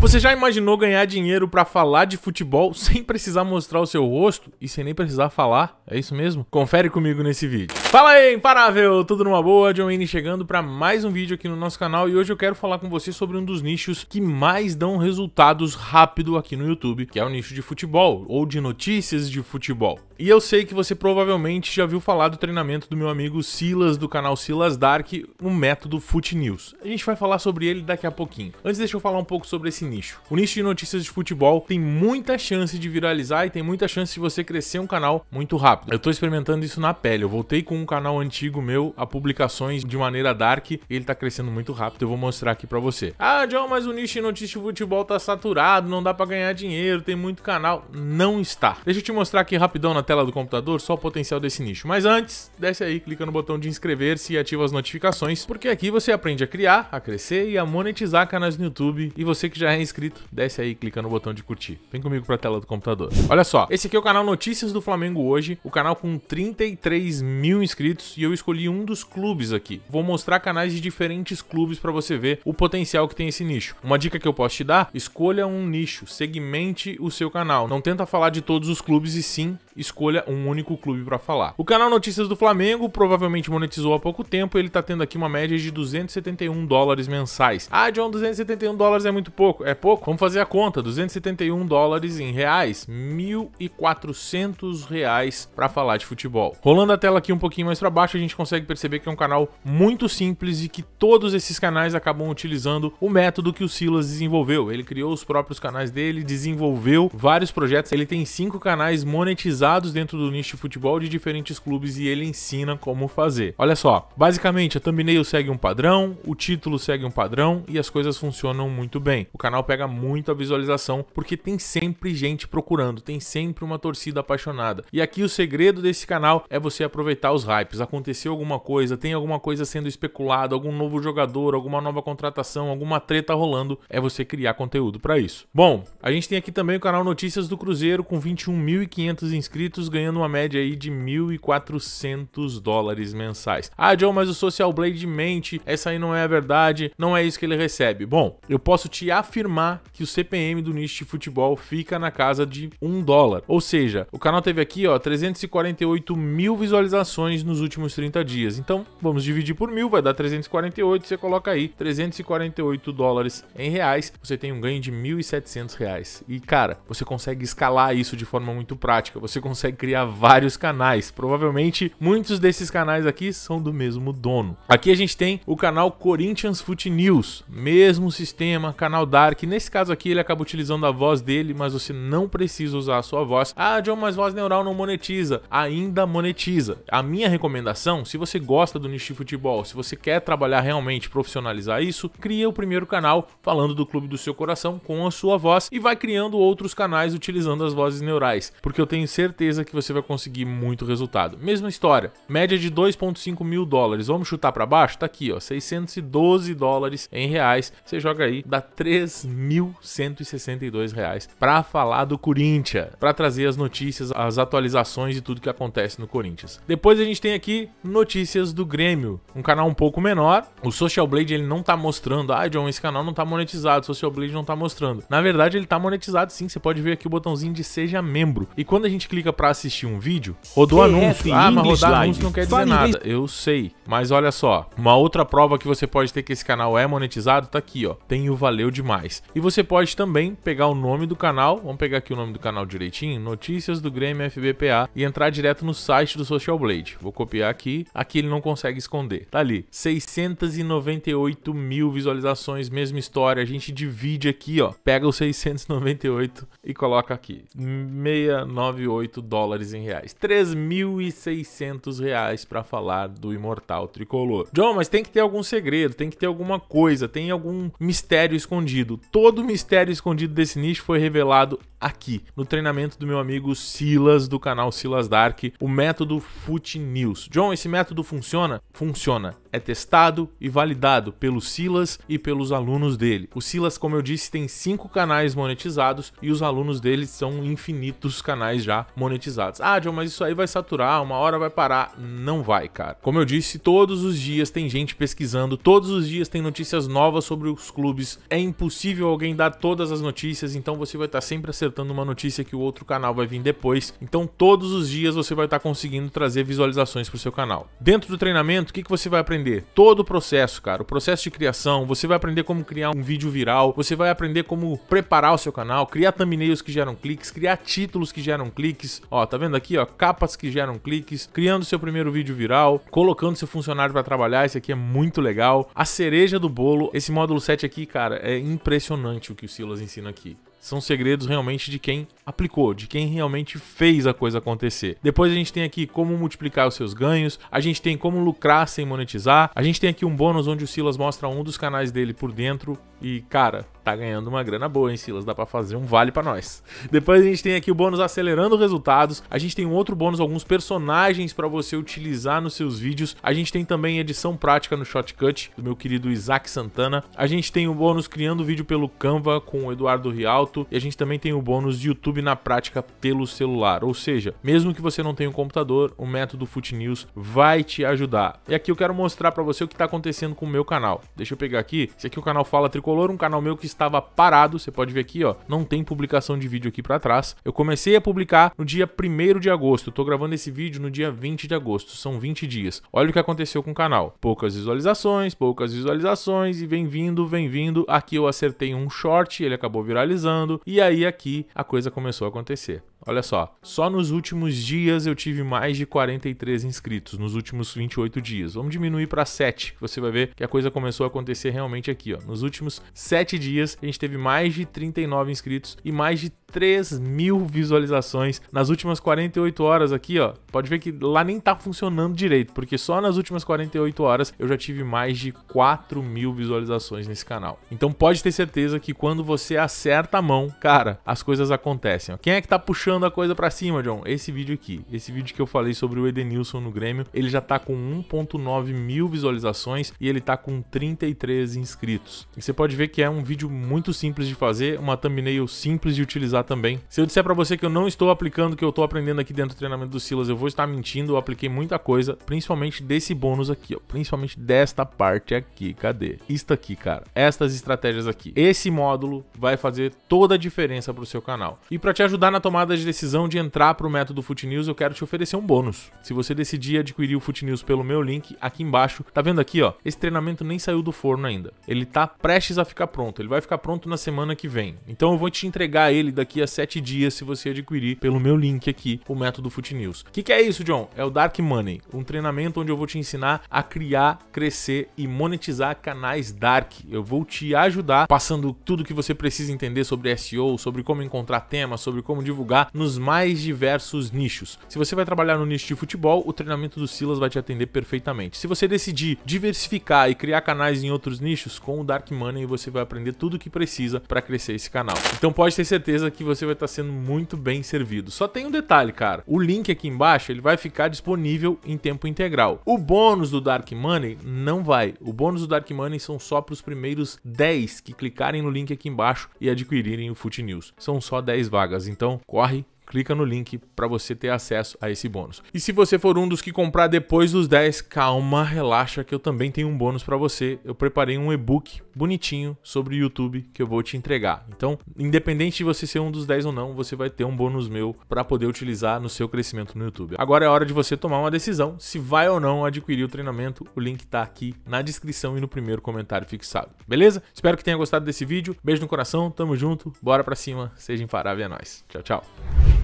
Você já imaginou ganhar dinheiro para falar de futebol sem precisar mostrar o seu rosto e sem nem precisar falar? É isso mesmo? Confere comigo nesse vídeo. Fala aí, imparável! Tudo numa boa? John Wayne chegando para mais um vídeo aqui no nosso canal e hoje eu quero falar com você sobre um dos nichos que mais dão resultados rápido aqui no YouTube, que é o nicho de futebol ou de notícias de futebol. E eu sei que você provavelmente já viu falar do treinamento do meu amigo Silas do canal Silas Dark, o método Foot News. A gente vai falar sobre ele daqui a pouquinho. Antes deixa eu falar um pouco sobre esse nicho. O nicho de notícias de futebol tem muita chance de viralizar e tem muita chance de você crescer um canal muito rápido. Eu tô experimentando isso na pele. Eu voltei com um canal antigo meu a publicações de maneira dark e ele tá crescendo muito rápido. Eu vou mostrar aqui para você. Ah, John, mas o nicho de notícias de futebol tá saturado, não dá para ganhar dinheiro, tem muito canal. Não está. Deixa eu te mostrar aqui rapidão na tela do computador só o potencial desse nicho. Mas antes, desce aí, clica no botão de inscrever-se e ativa as notificações, porque aqui você aprende a criar, a crescer e a monetizar canais no YouTube. E você que já é é inscrito, desce aí clica no botão de curtir. Vem comigo pra tela do computador. Olha só, esse aqui é o canal Notícias do Flamengo hoje, o canal com 33 mil inscritos e eu escolhi um dos clubes aqui. Vou mostrar canais de diferentes clubes para você ver o potencial que tem esse nicho. Uma dica que eu posso te dar, escolha um nicho, segmente o seu canal. Não tenta falar de todos os clubes e sim escolha um único clube para falar. O canal Notícias do Flamengo provavelmente monetizou há pouco tempo, ele tá tendo aqui uma média de 271 dólares mensais. Ah, John, 271 dólares é muito pouco. É pouco? Vamos fazer a conta. 271 dólares em reais, 1.400 reais para falar de futebol. Rolando a tela aqui um pouquinho mais para baixo, a gente consegue perceber que é um canal muito simples e que todos esses canais acabam utilizando o método que o Silas desenvolveu. Ele criou os próprios canais dele, desenvolveu vários projetos. Ele tem cinco canais monetizados dados dentro do nicho de futebol de diferentes clubes e ele ensina como fazer. Olha só, basicamente a thumbnail segue um padrão, o título segue um padrão e as coisas funcionam muito bem. O canal pega muita visualização porque tem sempre gente procurando, tem sempre uma torcida apaixonada. E aqui o segredo desse canal é você aproveitar os hypes. Aconteceu alguma coisa, tem alguma coisa sendo especulada, algum novo jogador, alguma nova contratação, alguma treta rolando, é você criar conteúdo para isso. Bom, a gente tem aqui também o canal Notícias do Cruzeiro com 21.500 inscritos inscritos ganhando uma média aí de 1.400 dólares mensais. Ah, John, mas o Social Blade mente, essa aí não é a verdade, não é isso que ele recebe. Bom, eu posso te afirmar que o CPM do nicho de futebol fica na casa de 1 dólar. Ou seja, o canal teve aqui ó, 348 mil visualizações nos últimos 30 dias. Então, vamos dividir por mil, vai dar 348, você coloca aí 348 dólares em reais, você tem um ganho de 1.700 reais. E, cara, você consegue escalar isso de forma muito prática. Você você consegue criar vários canais. Provavelmente muitos desses canais aqui são do mesmo dono. Aqui a gente tem o canal Corinthians Foot News, mesmo sistema, canal Dark. Nesse caso aqui ele acaba utilizando a voz dele, mas você não precisa usar a sua voz. Ah, John, mas voz neural não monetiza. Ainda monetiza. A minha recomendação, se você gosta do nicho de futebol, se você quer trabalhar realmente, profissionalizar isso, cria o primeiro canal falando do clube do seu coração com a sua voz e vai criando outros canais utilizando as vozes neurais, porque eu tenho certeza certeza que você vai conseguir muito resultado. Mesma história, média de 2.5 mil dólares, vamos chutar para baixo? Tá aqui, ó, 612 dólares em reais, você joga aí, dá 3.162 reais para falar do Corinthians, para trazer as notícias, as atualizações e tudo que acontece no Corinthians. Depois a gente tem aqui notícias do Grêmio, um canal um pouco menor, o Social Blade ele não tá mostrando, ah John, esse canal não tá monetizado, o Social Blade não tá mostrando. Na verdade ele tá monetizado sim, você pode ver aqui o botãozinho de seja membro, e quando a gente clica clica para assistir um vídeo, rodou é anúncio. Ah, mas rodar anúncio não quer dizer nada. Eu sei. Mas olha só, uma outra prova que você pode ter que esse canal é monetizado tá aqui, ó. Tem o valeu demais. E você pode também pegar o nome do canal, vamos pegar aqui o nome do canal direitinho, Notícias do Grêmio FBPA e entrar direto no site do Social Blade. Vou copiar aqui, aqui ele não consegue esconder. Tá ali, 698 mil visualizações, mesma história. A gente divide aqui, ó, pega os 698 e coloca aqui, 698 8 dólares em reais. 3.600 reais para falar do Imortal Tricolor. John, mas tem que ter algum segredo, tem que ter alguma coisa, tem algum mistério escondido. Todo o mistério escondido desse nicho foi revelado aqui, no treinamento do meu amigo Silas, do canal Silas Dark, o método Foot News. John, esse método funciona? Funciona é testado e validado pelo Silas e pelos alunos dele. O Silas, como eu disse, tem cinco canais monetizados e os alunos dele são infinitos canais já monetizados. Ah, John, mas isso aí vai saturar, uma hora vai parar. Não vai, cara. Como eu disse, todos os dias tem gente pesquisando, todos os dias tem notícias novas sobre os clubes. É impossível alguém dar todas as notícias, então você vai estar sempre acertando uma notícia que o outro canal vai vir depois. Então, todos os dias você vai estar conseguindo trazer visualizações para o seu canal. Dentro do treinamento, o que, que você vai aprender? aprender todo o processo, cara. O processo de criação, você vai aprender como criar um vídeo viral, você vai aprender como preparar o seu canal, criar thumbnails que geram cliques, criar títulos que geram cliques. Ó, tá vendo aqui, ó, capas que geram cliques, criando seu primeiro vídeo viral, colocando seu funcionário para trabalhar, isso aqui é muito legal. A cereja do bolo, esse módulo 7 aqui, cara, é impressionante o que o Silas ensina aqui são segredos realmente de quem aplicou, de quem realmente fez a coisa acontecer. Depois a gente tem aqui como multiplicar os seus ganhos, a gente tem como lucrar sem monetizar, a gente tem aqui um bônus onde o Silas mostra um dos canais dele por dentro e, cara, tá ganhando uma grana boa, hein, Silas? Dá pra fazer um vale para nós. Depois a gente tem aqui o bônus acelerando resultados. A gente tem um outro bônus, alguns personagens para você utilizar nos seus vídeos. A gente tem também edição prática no Shotcut, do meu querido Isaac Santana. A gente tem o bônus criando vídeo pelo Canva com o Eduardo Rialto. E a gente também tem o bônus YouTube na prática pelo celular. Ou seja, mesmo que você não tenha um computador, o método Foot News vai te ajudar. E aqui eu quero mostrar para você o que tá acontecendo com o meu canal. Deixa eu pegar aqui. Esse aqui é o canal Fala Tricolor, um canal meu que está estava parado, você pode ver aqui, ó, não tem publicação de vídeo aqui para trás. Eu comecei a publicar no dia 1 de agosto, estou gravando esse vídeo no dia 20 de agosto, são 20 dias. Olha o que aconteceu com o canal, poucas visualizações, poucas visualizações e vem vindo, vem vindo. Aqui eu acertei um short, ele acabou viralizando e aí aqui a coisa começou a acontecer. Olha só, só nos últimos dias eu tive mais de 43 inscritos, nos últimos 28 dias. Vamos diminuir para 7, que você vai ver que a coisa começou a acontecer realmente aqui, ó. Nos últimos 7 dias, a gente teve mais de 39 inscritos e mais de 3 mil visualizações nas últimas 48 horas aqui, ó. Pode ver que lá nem tá funcionando direito, porque só nas últimas 48 horas eu já tive mais de 4 mil visualizações nesse canal. Então pode ter certeza que quando você acerta a mão, cara, as coisas acontecem. Quem é que tá puxando a coisa para cima, John? Esse vídeo aqui. Esse vídeo que eu falei sobre o Edenilson no Grêmio, ele já tá com 1.9 mil visualizações e ele tá com 33 inscritos. E você pode ver que é um vídeo muito simples de fazer, uma thumbnail simples de utilizar também. Se eu disser para você que eu não estou aplicando o que eu estou aprendendo aqui dentro do treinamento do Silas, eu vou estar mentindo, eu apliquei muita coisa, principalmente desse bônus aqui, ó, principalmente desta parte aqui, cadê? Isto aqui, cara, estas estratégias aqui. Esse módulo vai fazer toda a diferença para o seu canal. E para te ajudar na tomada de decisão de entrar para o método Foot News, eu quero te oferecer um bônus. Se você decidir adquirir o Foot News pelo meu link aqui embaixo, tá vendo aqui, ó? Esse treinamento nem saiu do forno ainda. Ele tá prestes a ficar pronto. Ele vai ficar pronto na semana que vem. Então eu vou te entregar ele daqui daqui a 7 dias se você adquirir pelo meu link aqui, o Método Foot News. O que, que é isso, John? É o Dark Money, um treinamento onde eu vou te ensinar a criar, crescer e monetizar canais Dark. Eu vou te ajudar passando tudo que você precisa entender sobre SEO, sobre como encontrar temas, sobre como divulgar nos mais diversos nichos. Se você vai trabalhar no nicho de futebol, o treinamento do Silas vai te atender perfeitamente. Se você decidir diversificar e criar canais em outros nichos, com o Dark Money você vai aprender tudo o que precisa para crescer esse canal. Então pode ter certeza que que você vai estar sendo muito bem servido. Só tem um detalhe, cara. O link aqui embaixo, ele vai ficar disponível em tempo integral. O bônus do Dark Money não vai. O bônus do Dark Money são só para os primeiros 10 que clicarem no link aqui embaixo e adquirirem o Fute News. São só 10 vagas, então corre clica no link para você ter acesso a esse bônus. E se você for um dos que comprar depois dos 10, calma, relaxa que eu também tenho um bônus para você. Eu preparei um e-book bonitinho sobre o YouTube que eu vou te entregar. Então, independente de você ser um dos 10 ou não, você vai ter um bônus meu para poder utilizar no seu crescimento no YouTube. Agora é hora de você tomar uma decisão se vai ou não adquirir o treinamento. O link tá aqui na descrição e no primeiro comentário fixado. Beleza? Espero que tenha gostado desse vídeo. Beijo no coração, tamo junto, bora para cima, seja imparável é nóis. Tchau, tchau.